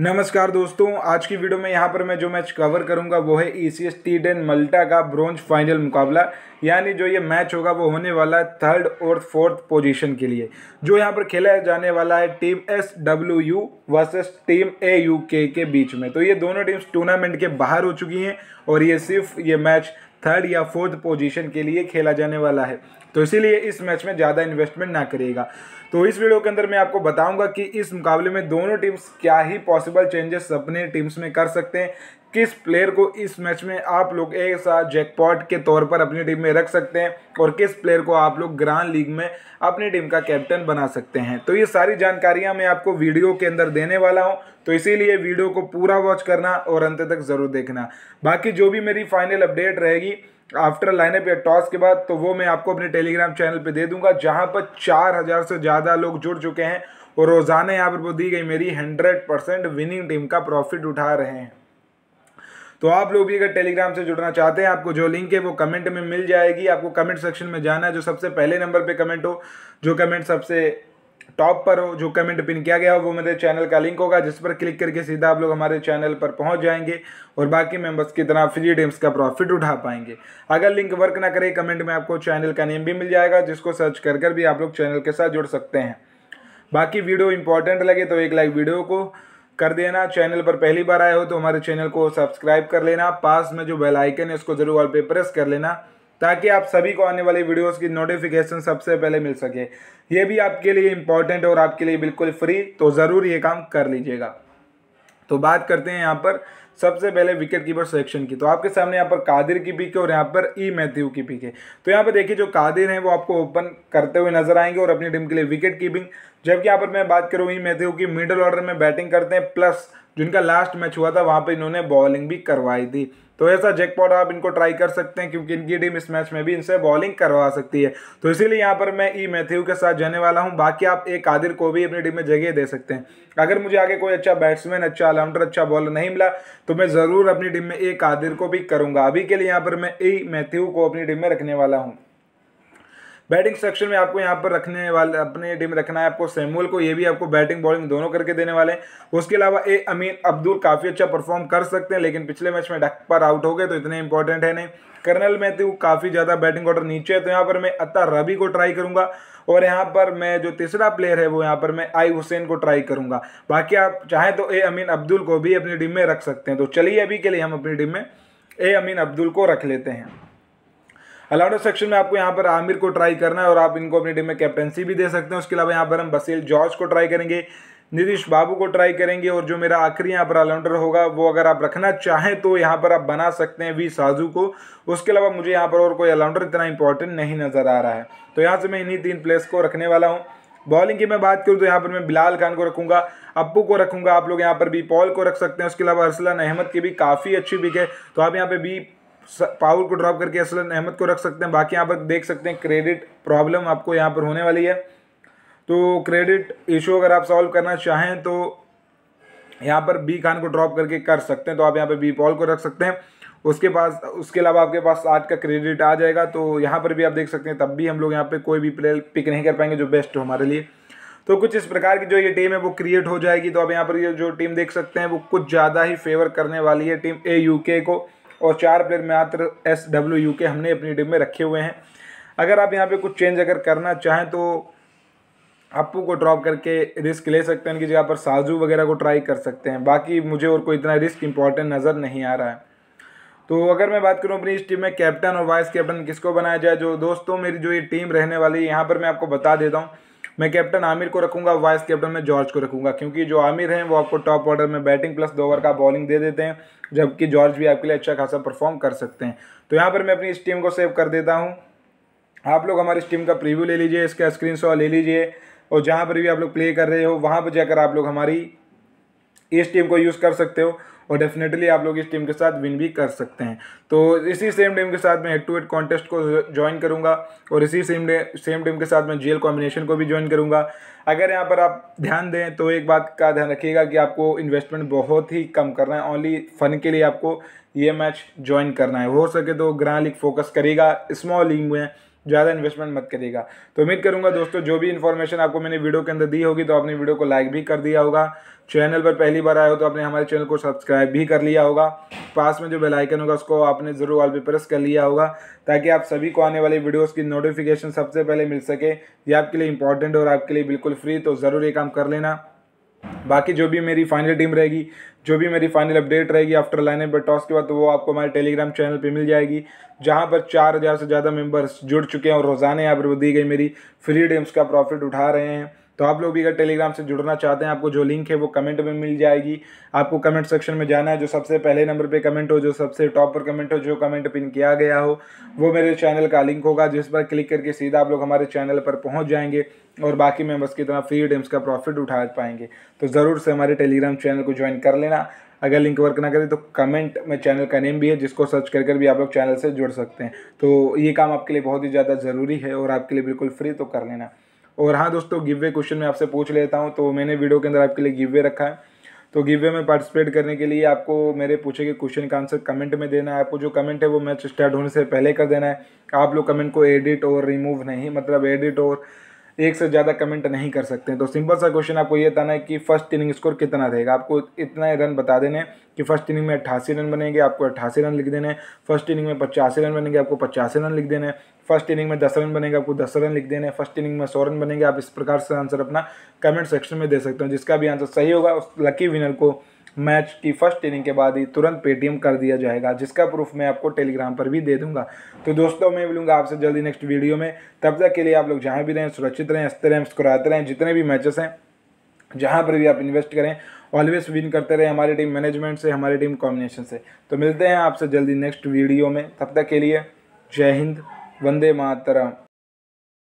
नमस्कार दोस्तों आज की वीडियो में यहाँ पर मैं जो मैच कवर करूँगा वो है E C S T ten Malta का ब्रॉन्ज फाइनल मुकाबला यानी जो ये मैच होगा वो होने वाला है थर्ड और फोर्थ पोजीशन के लिए जो यहाँ पर खेला जाने वाला है team S W U versus team A U K K बीच में तो ये दोनों टीम्स टूर्नामेंट के बाहर हो चुकी हैं और ये सिर्फ ये मैच थर्ड या फोर्थ पोजीशन के लिए खेला जाने वाला है तो इसीलिए इस मैच में ज़्यादा इन्वेस्टमेंट ना करिएगा तो इस वीडियो के अंदर मैं आपको बताऊंगा कि इस मुकाबले में दोनों टीम्स क्या ही पॉसिबल चेंजेस अपने टीम्स में कर सकते हैं किस प्लेयर को इस मैच में आप लोग एक साथ जैकपॉट के तौर पर अपनी टीम में रख सकते हैं और किस प्लेयर को आप लोग ग्रांड लीग में अपनी टीम का कैप्टन बना सकते हैं तो ये सारी जानकारियां मैं आपको वीडियो के अंदर देने वाला हूं तो इसीलिए वीडियो को पूरा वॉच करना और अंत तक ज़रूर देखना बाकी जो भी मेरी फाइनल अपडेट रहेगी आफ्टर लाइनअप या टॉस के बाद तो वो मैं आपको अपने टेलीग्राम चैनल पे दे दूंगा जहां पर चार हज़ार से ज़्यादा लोग जुड़ चुके हैं और रोज़ाना यहाँ पर वो दी गई मेरी हंड्रेड परसेंट विनिंग टीम का प्रॉफिट उठा रहे हैं तो आप लोग भी अगर टेलीग्राम से जुड़ना चाहते हैं आपको जो लिंक है वो कमेंट में मिल जाएगी आपको कमेंट सेक्शन में जाना है जो सबसे पहले नंबर पे कमेंट हो जो कमेंट सबसे टॉप पर जो कमेंट पिन किया गया वो मेरे चैनल का लिंक होगा जिस पर क्लिक करके सीधा आप लोग हमारे चैनल पर पहुंच जाएंगे और बाकी मेंबर्स की तरह फ्री टेम्स का प्रॉफिट उठा पाएंगे अगर लिंक वर्क ना करे कमेंट में आपको चैनल का नेम भी मिल जाएगा जिसको सर्च कर कर भी आप लोग चैनल के साथ जुड़ सकते हैं बाकी वीडियो इंपॉर्टेंट लगे तो एक लाइक वीडियो को कर देना चैनल पर पहली बार आए हो तो हमारे चैनल को सब्सक्राइब कर लेना पास में जो बेल आइकन है उसको ज़रूर ऑल पे प्रेस कर लेना ताकि आप सभी को आने वाले वीडियोस की नोटिफिकेशन सबसे पहले मिल सके ये भी आपके लिए इम्पॉर्टेंट और आपके लिए बिल्कुल फ्री तो ज़रूर ये काम कर लीजिएगा तो बात करते हैं यहाँ पर सबसे पहले विकेट कीपर सिलेक्शन की तो आपके सामने यहाँ पर कादिर की पीक है और यहाँ पर ई e मैथ्यू की पीक है तो यहाँ पर देखिए जो कादिर हैं वो आपको ओपन करते हुए नजर आएंगे और अपनी टीम के लिए विकेट कीपिंग जबकि यहाँ पर मैं बात करूँ ई e मैथ्यू की मिडल ऑर्डर में बैटिंग करते हैं प्लस जिनका लास्ट मैच हुआ था वहाँ पर इन्होंने बॉलिंग भी करवाई थी तो ऐसा जैकपॉट आप इनको ट्राई कर सकते हैं क्योंकि इनकी टीम इस मैच में भी इनसे बॉलिंग करवा सकती है तो इसीलिए यहाँ पर मैं ई e मैथ्यू के साथ जाने वाला हूँ बाकी आप एक आदिर को भी अपनी टीम में जगह दे सकते हैं अगर मुझे आगे कोई अच्छा बैट्समैन अच्छा ऑलराउंडर अच्छा बॉलर नहीं मिला तो मैं ज़रूर अपनी टीम में एक आदिर को भी करूँगा अभी के लिए यहाँ पर मैं ई e मैथ्यू को अपनी टीम में रखने वाला हूँ बैटिंग सेक्शन में आपको यहाँ पर रखने वाले अपने टीम रखना है आपको सेमुअल को ये भी आपको बैटिंग बॉलिंग दोनों करके देने वाले हैं उसके अलावा ए अमीन अब्दुल काफ़ी अच्छा परफॉर्म कर सकते हैं लेकिन पिछले मैच में डक पर आउट हो गए तो इतने इंपॉर्टेंट है नहीं कर्नल में तो काफ़ी ज़्यादा बैटिंग ऑर्डर नीचे है तो यहाँ पर मैं अता रवि को ट्राई करूँगा और यहाँ पर मैं जो तीसरा प्लेयर है वो यहाँ पर मैं आई हुसैन को ट्राई करूँगा बाकी आप चाहें तो ए अमीन अब्दुल को भी अपनी टीम में रख सकते हैं तो चलिए अभी के लिए हम अपनी टीम में ए अमीन अब्दुल को रख लेते हैं अलाउड सेक्शन में आपको यहाँ पर आमिर को ट्राई करना है और आप इनको अपनी टीम में कैप्टनसी भी दे सकते हैं उसके अलावा यहाँ पर हम बसेल जॉर्ज को ट्राई करेंगे नीतीश बाबू को ट्राई करेंगे और जो मेरा आखिरी यहाँ पर अलाउंडर होगा वो अगर आप रखना चाहें तो यहाँ पर आप बना सकते हैं वी साजू को उसके अलावा मुझे यहाँ पर और कोई अलाउंडर इतना इंपॉर्टेंट नहीं नज़र आ रहा है तो यहाँ से मैं इन्हीं तीन प्लेस को रखने वाला हूँ बॉलिंग की मैं बात करूँ तो यहाँ पर मैं बिलाल खान को रखूँगा अप्पू को रखूँगा आप लोग यहाँ पर बी पॉल को रख सकते हैं उसके अलावा अरसलान अहमद की भी काफ़ी अच्छी बिक है तो आप यहाँ पर बी पाउल को ड्रॉप करके असलन अहमद को रख सकते हैं बाकी यहाँ पर देख सकते हैं क्रेडिट प्रॉब्लम आपको यहाँ पर होने वाली है तो क्रेडिट इशू अगर आप सॉल्व करना चाहें तो यहाँ पर बी खान को ड्रॉप करके कर सकते हैं तो आप यहाँ पर बी पॉल को रख सकते हैं उसके पास उसके अलावा आपके पास आज का क्रेडिट आ जाएगा तो यहाँ पर भी आप देख सकते हैं तब भी हम लोग यहाँ पर कोई भी प्लेयर पिक नहीं कर पाएंगे जो बेस्ट हो हमारे लिए तो कुछ इस प्रकार की जो ये टीम है वो क्रिएट हो जाएगी तो आप यहाँ पर ये जो टीम देख सकते हैं वो कुछ ज़्यादा ही फेवर करने वाली है टीम ए के को और चार प्लेयर मात्र एस डब्ल्यू यू के हमने अपनी टीम में रखे हुए हैं अगर आप यहाँ पे कुछ चेंज अगर करना चाहें तो अपू को ड्रॉप करके रिस्क ले सकते हैं उनकी जगह पर साजू वगैरह को ट्राई कर सकते हैं बाकी मुझे और कोई इतना रिस्क इंपॉर्टेंट नज़र नहीं आ रहा है तो अगर मैं बात करूं अपनी इस टीम में कैप्टन और वाइस कैप्टन किसको बनाया जाए जो दोस्तों मेरी जो ये टीम रहने वाली है यहाँ पर मैं आपको बता देता हूँ मैं कैप्टन आमिर को रखूंगा वाइस कैप्टन में जॉर्ज को रखूंगा क्योंकि जो आमिर हैं वो आपको टॉप ऑर्डर में बैटिंग प्लस दो ओवर का बॉलिंग दे देते हैं जबकि जॉर्ज भी आपके लिए अच्छा खासा परफॉर्म कर सकते हैं तो यहाँ पर मैं अपनी इस टीम को सेव कर देता हूँ आप लोग हमारी इस टीम का प्रिव्यू ले लीजिए इसका स्क्रीन ले लीजिए और जहाँ पर भी आप लोग प्ले कर रहे हो वहाँ पर जाकर आप लोग हमारी इस टीम को यूज़ कर सकते हो और डेफिनेटली आप लोग इस टीम के साथ विन भी कर सकते हैं तो इसी सेम टीम के साथ मैं हेड टू हेड कॉन्टेस्ट को ज्वाइन करूँगा और इसी सेम सेम टीम के साथ मैं जीएल कॉम्बिनेशन को भी ज्वाइन करूँगा अगर यहाँ पर आप ध्यान दें तो एक बात का ध्यान रखिएगा कि आपको इन्वेस्टमेंट बहुत ही कम करना है ओनली फन के लिए आपको ये मैच ज्वाइन करना है हो सके तो ग्रैंड लीग फोकस करेगा स्मॉल लीग में ज़्यादा इन्वेस्टमेंट मत करिएगा तो उम्मीद करूंगा दोस्तों जो भी इन्फॉर्मेशन आपको मैंने वीडियो के अंदर दी होगी तो आपने वीडियो को लाइक भी कर दिया होगा चैनल पर पहली बार आए हो तो आपने हमारे चैनल को सब्सक्राइब भी कर लिया होगा पास में जो बेल आइकन होगा उसको आपने ज़रूर ऑल पे प्रेस कर लिया होगा ताकि आप सभी को आने वाले वीडियोज़ की नोटिफिकेशन सबसे पहले मिल सके ये आपके लिए इंपॉर्टेंट और आपके लिए बिल्कुल फ्री तो ज़रूर ये काम कर लेना बाकी जो भी मेरी फाइनल टीम रहेगी जो भी मेरी फाइनल अपडेट रहेगी आफ्टर लाइन पर टॉस के बाद तो वो आपको हमारे टेलीग्राम चैनल पे मिल जाएगी जहाँ पर चार हज़ार से ज़्यादा मेंबर्स जुड़ चुके हैं और रोज़ाना यहाँ पर दी गई मेरी फ्री टीम्स का प्रॉफिट उठा रहे हैं तो आप लोग भी अगर टेलीग्राम से जुड़ना चाहते हैं आपको जो लिंक है वो कमेंट में मिल जाएगी आपको कमेंट सेक्शन में जाना है जो सबसे पहले नंबर पे कमेंट हो जो सबसे टॉप पर कमेंट हो जो कमेंट पिन किया गया हो वो मेरे चैनल का लिंक होगा जिस पर क्लिक करके सीधा आप लोग हमारे चैनल पर पहुँच जाएंगे और बाकी मेम्बर्स की तरह फ्री टेम्स का प्रॉफिट उठा पाएंगे तो ज़रूर से हमारे टेलीग्राम चैनल को ज्वाइन कर लेना अगर लिंक वर्क ना करें तो कमेंट में चैनल का नेम भी है जिसको सर्च कर कर भी आप लोग चैनल से जुड़ सकते हैं तो ये काम आपके लिए बहुत ही ज़्यादा ज़रूरी है और आपके लिए बिल्कुल फ्री तो कर लेना और हाँ दोस्तों गिवे क्वेश्चन मैं आपसे पूछ लेता हूँ तो मैंने वीडियो के अंदर आपके लिए गिव वे रखा है तो गिव वे में पार्टिसिपेट करने के लिए आपको मेरे पूछे गए क्वेश्चन का आंसर कमेंट में देना है आपको जो कमेंट है वो मैच स्टार्ट होने से पहले कर देना है आप लोग कमेंट को एडिट और रिमूव नहीं मतलब एडिट और एक से ज़्यादा कमेंट नहीं कर सकते तो सिंपल सा क्वेश्चन आपको ये बताना है कि फर्स्ट इनिंग स्कोर कितना रहेगा आपको इतना रन बता देने कि फर्स्ट इनिंग में अट्ठासी रन बनेंगे आपको अट्ठासी रन लिख देने फर्स्ट इनिंग में पचासी रन बनेंगे आपको पचासी रन लिख देने फर्स्ट इनिंग में दस रन बनेंगे आपको दस रन लिख देने फर्स्ट इनिंग में सौ रन बनेंगे आप इस प्रकार से आंसर अपना कमेंट सेक्शन में दे सकते हो जिसका भी आंसर सही होगा उस लकी विनर को मैच की फर्स्ट इनिंग के बाद ही तुरंत पेटीएम कर दिया जाएगा जिसका प्रूफ मैं आपको टेलीग्राम पर भी दे दूंगा तो दोस्तों मैं मिलूंगा आपसे जल्दी नेक्स्ट वीडियो में तब तक के लिए आप लोग जहाँ भी रहें सुरक्षित रहें हंसते रहें मुस्कुराते रहें जितने भी मैचेस हैं जहाँ पर भी आप इन्वेस्ट करें ऑलवेज विन करते रहें हमारी टीम मैनेजमेंट से हमारी टीम कॉम्बिनेशन से तो मिलते हैं आपसे जल्दी नेक्स्ट वीडियो में तब तक के लिए जय हिंद वंदे मातरम